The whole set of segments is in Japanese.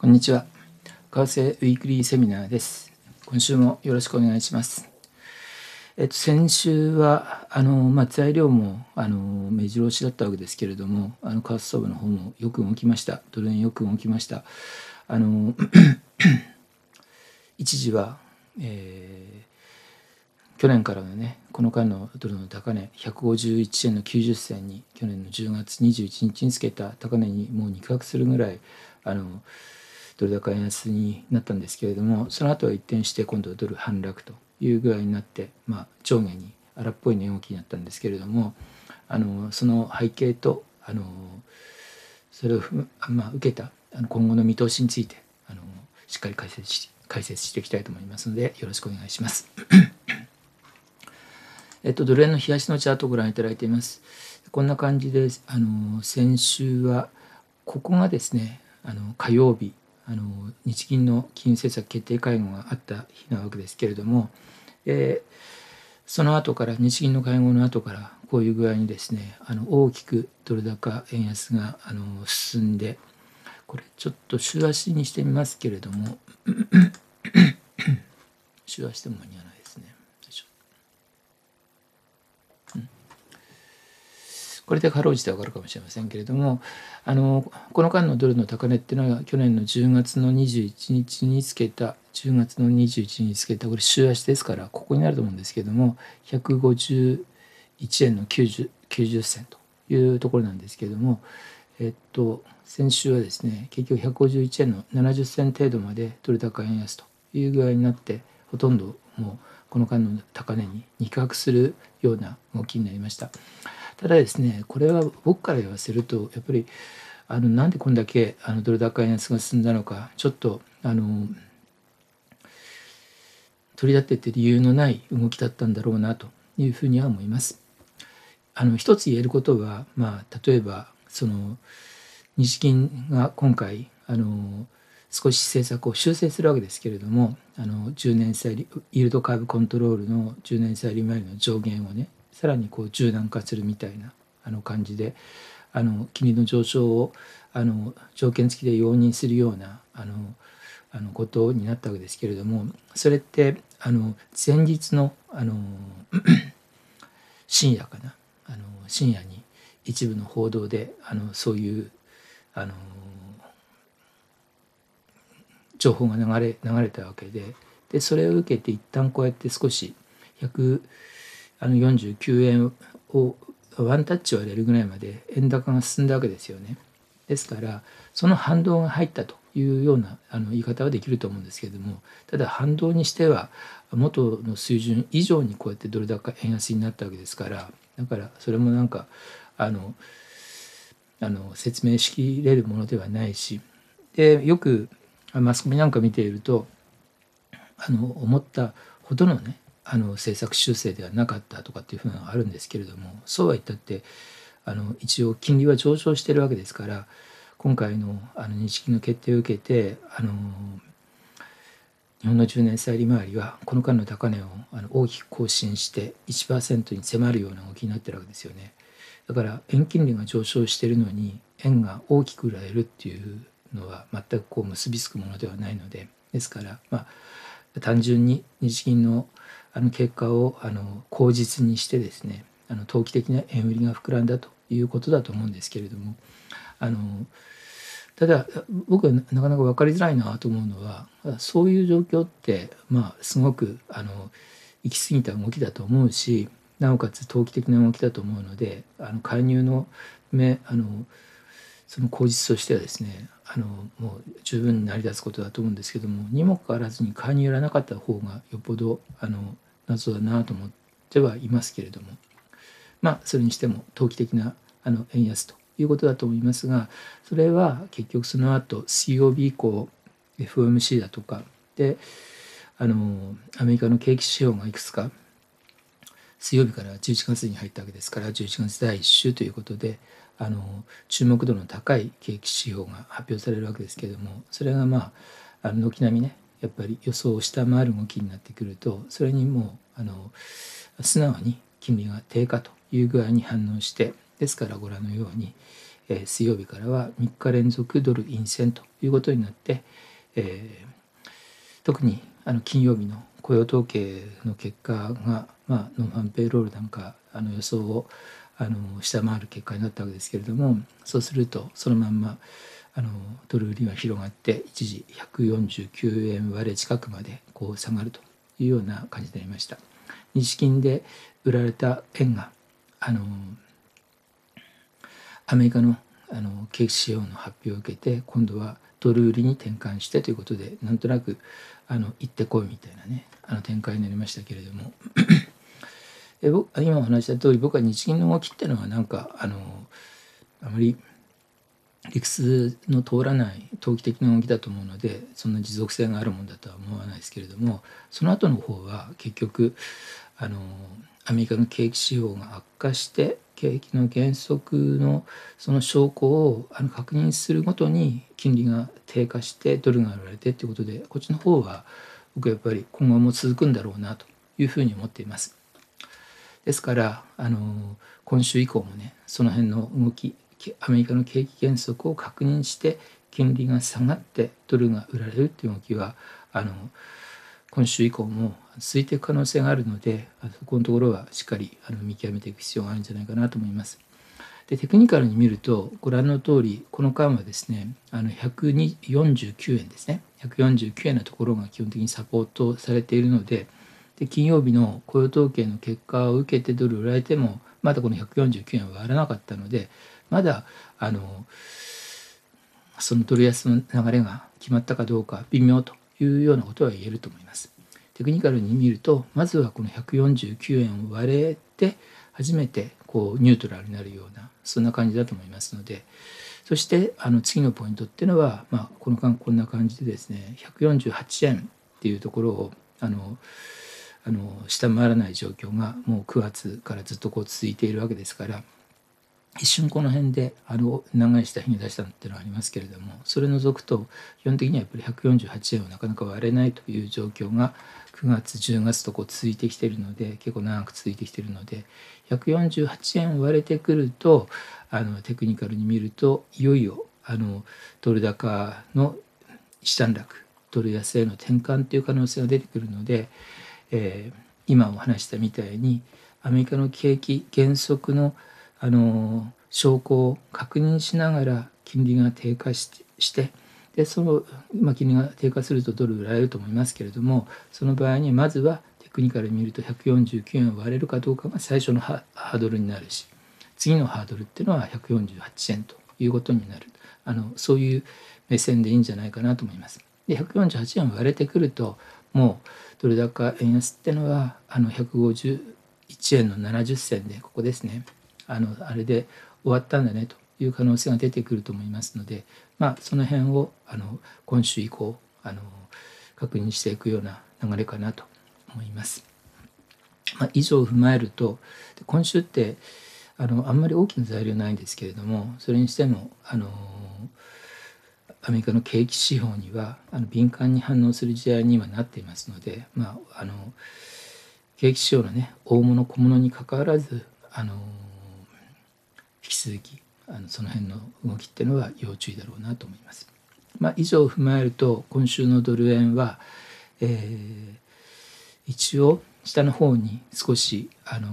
こんにちは。為替ウィークリーセミナーです。今週もよろしくお願いします。えっと、先週はあの、まあ、材料もあの目白押しだったわけですけれどもあの為替相場の方もよく動きましたドル円よく動きましたあの 一時は、えー、去年からのねこの間のドルの高値151円の90銭に去年の10月21日につけた高値にもう肉薄するぐらいあのドル高円安になったんですけれどもその後は一転して今度はドル反落という具合になって、まあ、上下に荒っぽい値動きになったんですけれどもあのその背景とあのそれを、まあ、受けた今後の見通しについてあのしっかり解説し解説していきたいと思いますのでよろしくお願いします。えっと、ドル円の冷やしのチャートをご覧いただいています。こんな感じで、あの先週はここがですねあの火曜日あの日銀の金融政策決定会合があった日なわけですけれども、えー、その後から日銀の会合の後からこういう具合にですねあの大きくドル高円安があの進んでこれちょっと週足にしてみますけれども 週足でも間に合わない。これでかろうじてわかるかもしれませんけれどもあのこの間のドルの高値っていうのは去年の10月の21日につけた10月の21日につけたこれ週足ですからここになると思うんですけども151円の 90, 90銭というところなんですけれどもえっと先週はですね結局151円の70銭程度までドル高円安という具合になってほとんどもうこの間の高値に肉薄するような動きになりました。ただですねこれは僕から言わせるとやっぱりあのなんでこんだけあのドル高円安が進んだのかちょっとあの取り立てて理由のない動きだったんだろうなというふうには思います。あの一つ言えることは、まあ、例えばその日銀が今回あの少し政策を修正するわけですけれどもあの10年債イールドカーブコントロールの10年債利回りの上限をねさらにこう柔軟化するみたいなあの感じであの金利の上昇をあの条件付きで容認するようなあのあのことになったわけですけれどもそれってあの前日のあの 深夜かなあの深夜に一部の報道であのそういうあの情報が流れ流れたわけででそれを受けて一旦こうやって少し100あの49円をワンタッチをれるぐらいまで円高が進んだわけですよね。ですからその反動が入ったというようなあの言い方はできると思うんですけれどもただ反動にしては元の水準以上にこうやってドル高円安になったわけですからだからそれもなんかあのあの説明しきれるものではないしでよくマスコミなんか見ているとあの思ったほどのねあの政策修正ではなかったとかっていうふうなのはあるんですけれどもそうは言ったってあの一応金利は上昇してるわけですから今回のあの日銀の決定を受けてあの日本の10年債利回りはこの間の高値をあの大きく更新して1%に迫るような動きになってるわけですよね。だから円金利が上昇してるのに円が大きく売られるっていうのは全くこう結びつくものではないのでですからまあ単純に日銀のあの結果をあの口実にしてですねあの投機的な円売りが膨らんだということだと思うんですけれどもあのただ僕はなかなか分かりづらいなと思うのはそういう状況ってまあすごくあの行き過ぎた動きだと思うしなおかつ投機的な動きだと思うのであの介入の目あのその口実としてはですねあのもう十分成り立つことだと思うんですけどもにもかかわらずに買いによらなかった方がよっぽどあの謎だなと思ってはいますけれどもまあそれにしても投機的なあの円安ということだと思いますがそれは結局その後水曜日以降 FOMC だとかであのアメリカの景気指標がいくつか水曜日から11月に入ったわけですから11月第1週ということであの注目度の高い景気指標が発表されるわけですけれどもそれがまああの軒並みねやっぱり予想を下回る動きになってくるとそれにもうあの素直に金利が低下という具合に反応してですからご覧のように、えー、水曜日からは3日連続ドル陰線ということになって、えー、特にあの金曜日の雇用統計の結果が、まあ、ノンファンペイロールなんかあの予想をあの下回る結果になったわけですけれどもそうするとそのまんまあのドル売りが広がって一時149円割れ近くまでこう下がるというような感じになりました。日金で売られた円があのアメリカのあの景気仕様の発表を受けて今度はドル売りに転換してということでなんとなくあの行ってこいみたいなねあの展開になりましたけれどもえ僕今お話した通り僕は日銀の動きっていうのはなんかあのあまり理屈の通らない投機的な動きだと思うのでそんな持続性があるもんだとは思わないですけれどもその後の方は結局あのアメリカの景気指標が悪化して景気の減速のその証拠をあの確認するごとに金利が低下してドルが売られてっていうことでこっちの方は僕はやっぱり今後も続くんだろうなというふうに思っています。ですからあの今週以降もねその辺の動きアメリカの景気減速を確認して金利が下がってドルが売られるという動きはあの今週以降も続いていく可能性があるのでそこのところはしっかりあの見極めていく必要があるんじゃないかなと思います。でテクニカルに見るとご覧の通りこの間はですねあの149円ですね149円のところが基本的にサポートされているので。で金曜日の雇用統計の結果を受けてドル売られてもまだこの149円は割らなかったのでまだあのそのドル安の流れが決まったかどうか微妙というようなことは言えると思います。テクニカルに見るとまずはこの149円を割れて初めてこうニュートラルになるようなそんな感じだと思いますのでそしてあの次のポイントっていうのは、まあ、この間こんな感じでですね148円っていうところをあのあの下回らない状況がもう9月からずっとこう続いているわけですから一瞬この辺であの長い下ひに出したっていうのはありますけれどもそれ除くと基本的にはやっぱり148円をなかなか割れないという状況が9月10月とこう続いてきてるので結構長く続いてきてるので148円割れてくるとあのテクニカルに見るといよいよあのドル高の一段落ドル安への転換という可能性が出てくるのでえー、今お話したみたいにアメリカの景気減速のあの証拠を確認しながら金利が低下してしてでその、まあ、金利が低下するとドル売られると思いますけれどもその場合にまずはテクニカル見ると149円を割れるかどうかが最初のハードルになるし次のハードルっていうのは148円ということになるあのそういう目線でいいんじゃないかなと思います。で148円割れてくるともうドル高円安ってのはあの151円の70銭でここですねあのあれで終わったんだねという可能性が出てくると思いますので、まあ、その辺をあの今週以降あの確認していくような流れかなと思います。まあ、以上を踏まえると今週ってあのあんまり大きな材料ないんですけれどもそれにしてもあのアメリカの景気指標にはあの敏感に反応する時代にはなっていますので、まあ、あの景気指標のね大物小物にかかわらずあの引き続きあのその辺の動きっていうのは要注意だろうなと思います。まあ、以上を踏まえると今週のドル円は、えー、一応下の方に少しあの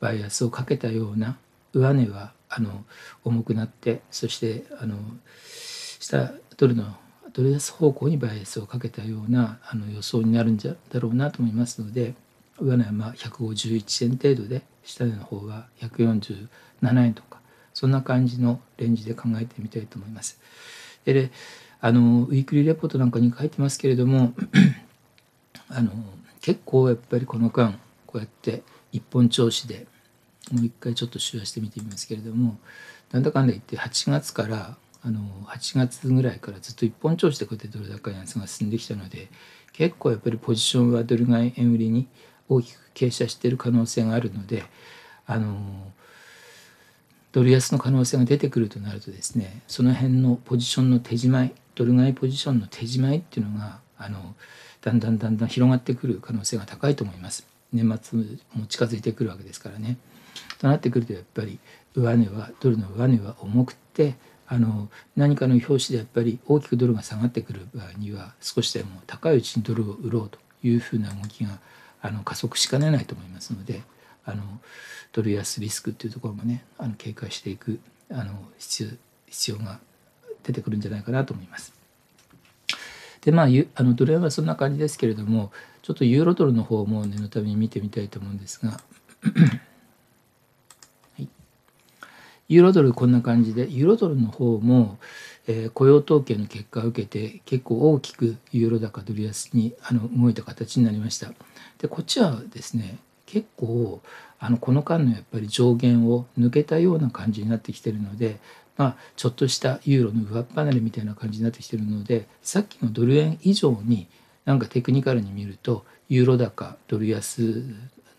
バイアスをかけたような上値はあの重くなってそしてあの、したドルのドル安方向にバイアスをかけたようなあの予想になるんじゃだろうなと思いますので上の山151円程度で下の方は147円とかそんな感じのレンジで考えてみたいと思います。であのウィークリーレポートなんかに書いてますけれども あの結構やっぱりこの間こうやって一本調子でもう一回ちょっと週足してみてみますけれどもなんだかんだ言って8月からあの8月ぐらいからずっと一本調子でこうやってドル高円安が進んできたので結構やっぱりポジションはドル買い円売りに大きく傾斜している可能性があるのであのドル安の可能性が出てくるとなるとですねその辺のポジションの手じまいドル買いポジションの手じまいっていうのがあのだんだんだんだん広がってくる可能性が高いと思います年末も近づいてくるわけですからねとなってくるとやっぱり上値はドルの上値は重くてあの何かの表紙でやっぱり大きくドルが下がってくる場合には少しでも高いうちにドルを売ろうというふうな動きがあの加速しかねないと思いますのであのドル安リスクっていうところもねあの警戒していくあの必要が出てくるんじゃないかなと思います。でまああのドル円はそんな感じですけれどもちょっとユーロドルの方も念のために見てみたいと思うんですがユーロドルこんな感じでユーロドルの方も、えー、雇用統計の結果を受けて結構大きくユーロ高ドル安にあの動いた形になりましたでこっちはですね結構あのこの間のやっぱり上限を抜けたような感じになってきてるのでまあ、ちょっとしたユーロの上っ離れみたいな感じになってきてるのでさっきのドル円以上になんかテクニカルに見るとユーロ高ドル安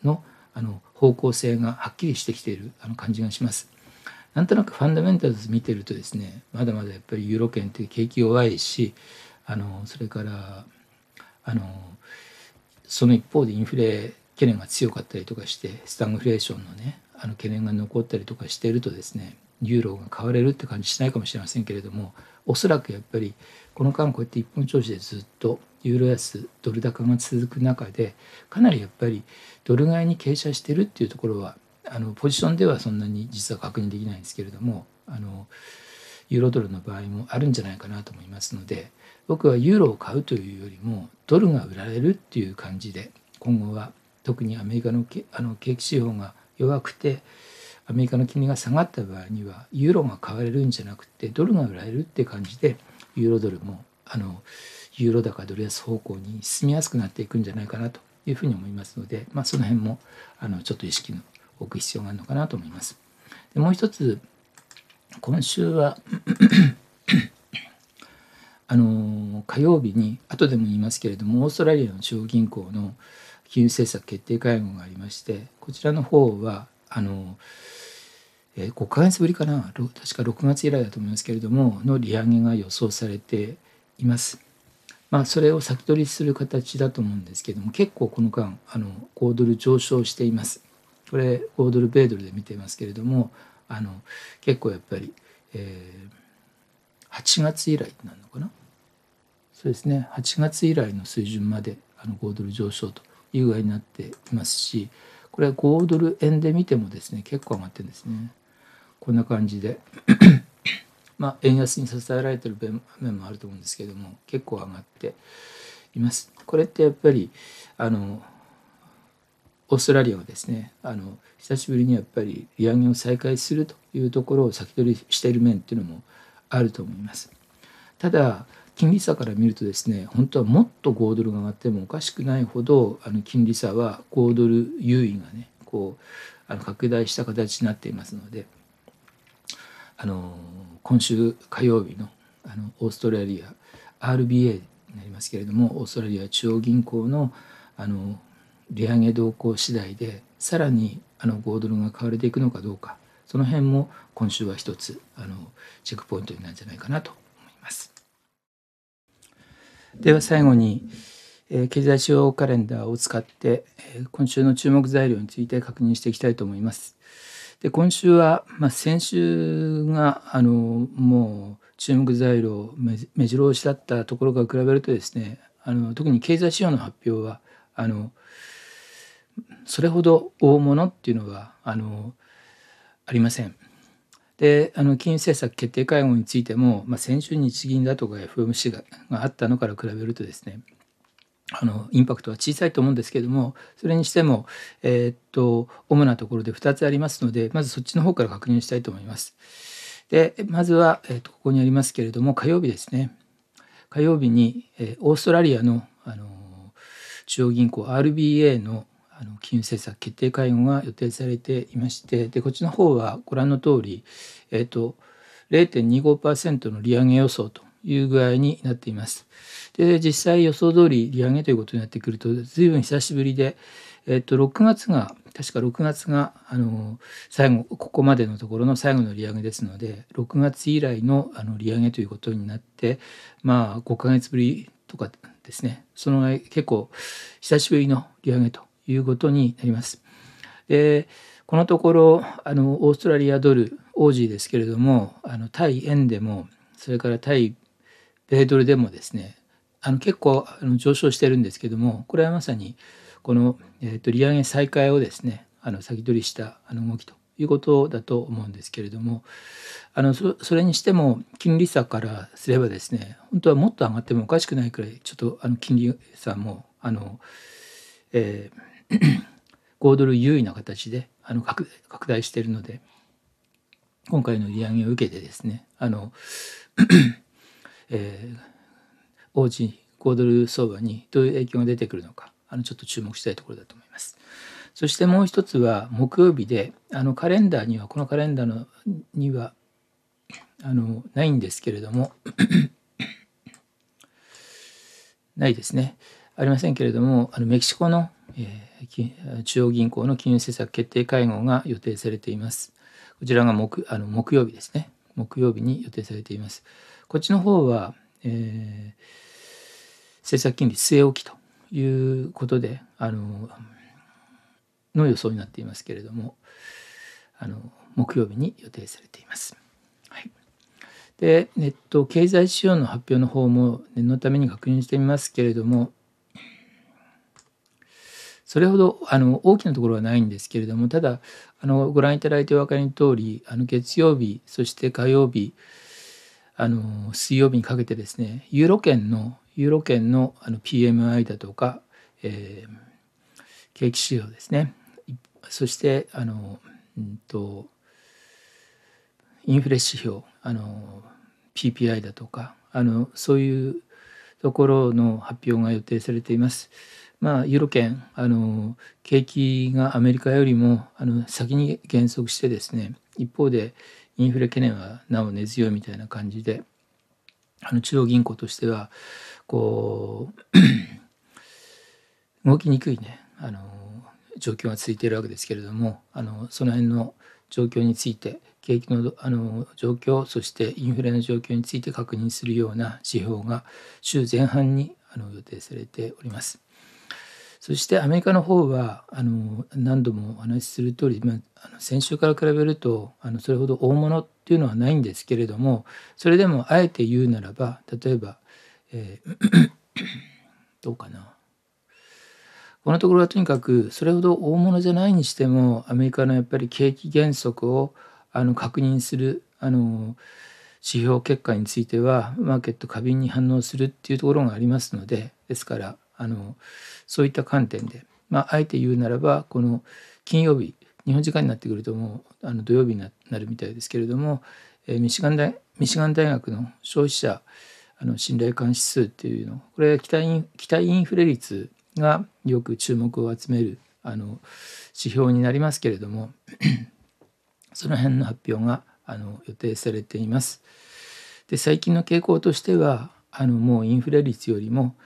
のあの方向性がはっきりしてきているあの感じがします。なんとなくファンダメンタルズ見てるとですねまだまだやっぱりユーロ圏って景気弱いしあのそれからあのその一方でインフレ懸念が強かったりとかしてスタングフレーションのねあの懸念が残ったりとかしてるとですねユーロが買われるって感じしないかもしれませんけれどもおそらくやっぱりこの間こうやって一本調子でずっとユーロ安ドル高が続く中でかなりやっぱりドル買いに傾斜してるっていうところはあのポジションではそんなに実は確認できないんですけれどもあのユーロドルの場合もあるんじゃないかなと思いますので僕はユーロを買うというよりもドルが売られるっていう感じで今後は特にアメリカのけあの景気指標が弱くてアメリカの金利が下がった場合にはユーロが買われるんじゃなくてドルが売られるって感じでユーロドルもあのユーロ高ドル安方向に進みやすくなっていくんじゃないかなというふうに思いますので、まあ、その辺もあのちょっと意識のおく必要があるのかなと思います。でもう一つ今週はあの火曜日に後でも言いますけれどもオーストラリアの中央銀行の金融政策決定会合がありましてこちらの方はあの、えー、5か月ぶりかな確か6月以来だと思いますけれどもの利上げが予想されています。まあ、それを先取りする形だと思うんですけども結構この間あの5ドル上昇しています。これオードル・ベードルで見てますけれどもあの結構やっぱり、えー、8月以来なのかなそうですね8月以来の水準まであの5ドル上昇という具合になっていますしこれ5ドル円で見てもですね結構上がってるんですねこんな感じでまあ円安に支えられてる面もあると思うんですけれども結構上がっていますこれってやっぱりあのオーストラリアはですねあの久しぶりにやっぱり利上げを再開するというところを先取りしている面っていうのもあると思います。ただ金利差から見るとですね本当はもっと5ドルが上がってもおかしくないほどあの金利差は5ドル優位がねこうあの拡大した形になっていますのであの今週火曜日のあのオーストラリア RBA になりますけれどもオーストラリア中央銀行のあの利上げ動向次第でさらにあの5ドルが買われていくのかどうかその辺も今週は一つあのチェックポイントになるんじゃないかなと思います。では最後に、えー、経済指標カレンダーを使って、えー、今週の注目材料について確認していきたいと思います。で今週は、まあ、先週があのもう注目材料目白押しだったところから比べるとですねあの特に経済指標の発表はあのそれほど大物っていうのはあのありません。であの金融政策決定会合についても、まあ、先週日銀だとか FOMC ががあったのから比べるとですねあのインパクトは小さいと思うんですけどもそれにしても、えー、っと主なところで2つありますのでまずそっちの方から確認したいと思います。でまずは、えー、っとここにありますけれども火曜日ですね火曜日に、えー、オーストラリアのあの中央銀行 RBA のあの金融政策決定会合が予定されていましてでこっちの方はご覧の通り、えーと、0.25%の利上げ予想という具合になっています。で実際予想通り利上げということになってくると随分久しぶりで、えーと、と6月が確か6月があの最後ここまでのところの最後の利上げですので6月以来のあの利上げということになってまあ5ヶ月ぶりとかですねその結構久しぶりの利上げということになります。でこのところあのオーストラリアドルオージーですけれどもあの対円でもそれから対米ドルでもですねあの結構あの上昇してるんですけどもこれはまさにこの、えー、と利上げ再開をですねあの先取りしたあの動きということだと思うんですけれどもあのそれにしても金利差からすればですね本当はもっと上がってもおかしくないくらいちょっとあの金利差もあの、えー5ドル優位な形であの拡大しているので今回の利上げを受けてですねあの、えー、王子5ドル相場にどういう影響が出てくるのかあのちょっと注目したいところだと思います。そしてもう一つは木曜日であのカレンダーにはこのカレンダーのにはあのないんですけれども ないですねありませんけれどもあのメキシコのえ中央銀行の金融政策決定会合が予定されています。こちらが木あの木曜日ですね。木曜日に予定されています。こっちの方は、えー、政策金利据え置きということで、あの、の予想になっていますけれども、あの、木曜日に予定されています。はい、で、えっと、経済指標の発表の方も念のために確認してみますけれども、それほどあの大きなところはないんですけれどもただあのご覧いただいてお分かりの通りあり月曜日そして火曜日あの水曜日にかけてですねユーロ圏のユーロ圏のあの PMI だとか、えー、景気指標ですねそしてあの、うんとインフレ指標あの PPI だとかあのそういうところの発表が予定されています。まあ、ユーロ圏あの景気がアメリカよりもあの先に減速してですね一方でインフレ懸念はなお根強いみたいな感じであの中央銀行としてはこう 動きにくいねあの状況が続いているわけですけれどもあのその辺の状況について景気のあの状況そしてインフレの状況について確認するような指標が週前半にあの予定されております。そしてアメリカの方はあの何度もお話しする通り、まあの先週から比べるとあのそれほど大物っていうのはないんですけれどもそれでもあえて言うならば例えば、えー、どうかなこのところはとにかくそれほど大物じゃないにしてもアメリカのやっぱり景気減速をあの確認するあの指標結果についてはマーケット過敏に反応するっていうところがありますのでですからあのそういった観点で、まあ、あえて言うならばこの金曜日日本時間になってくるともうあの土曜日になるみたいですけれども、えー、ミシガン大ミシガン大学の消費者あの信頼感指数っていうのこれは期待インフレ率がよく注目を集めるあの指標になりますけれどもその辺の発表があの予定されています。で最近の傾向としてはあのもうインフレ率よりも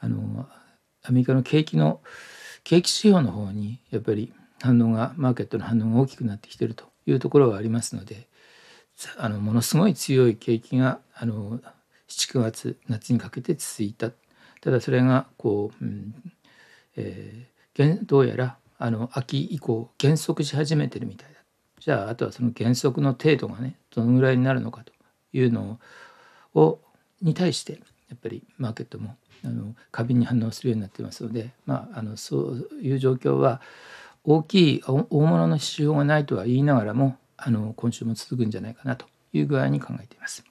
あのアメリカの景気の景気指標の方にやっぱり反応がマーケットの反応が大きくなってきてるというところがありますのであのものすごい強い景気があの7、9月夏にかけて続いたただそれがこう、うんえー、どうやらあの秋以降減速し始めてるみたいじゃああとはその減速の程度がねどのぐらいになるのかというのをに対してやっぱりマーケットもあの過敏に反応するようになってますので、まあ、あのそういう状況は大きい大物の指標がないとは言いながらもあの今週も続くんじゃないかなという具合に考えています。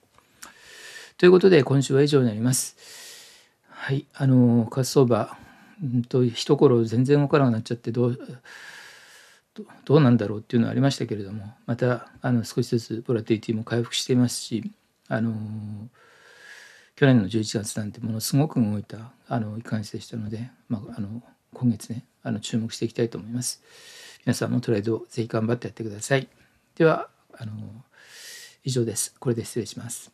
ということで今週は以上になります。はい、あの為替場、うんと一頃全然動かなくなっちゃってどうどうなんだろうっていうのはありましたけれどもまたあの少しずつボラティリティも回復していますしあの去年の11月なんてものすごく動いたあの1か月でしたので、まあ、あの今月ねあの注目していきたいと思います皆さんもトレードぜひ頑張ってやってくださいではあの以上ですこれで失礼します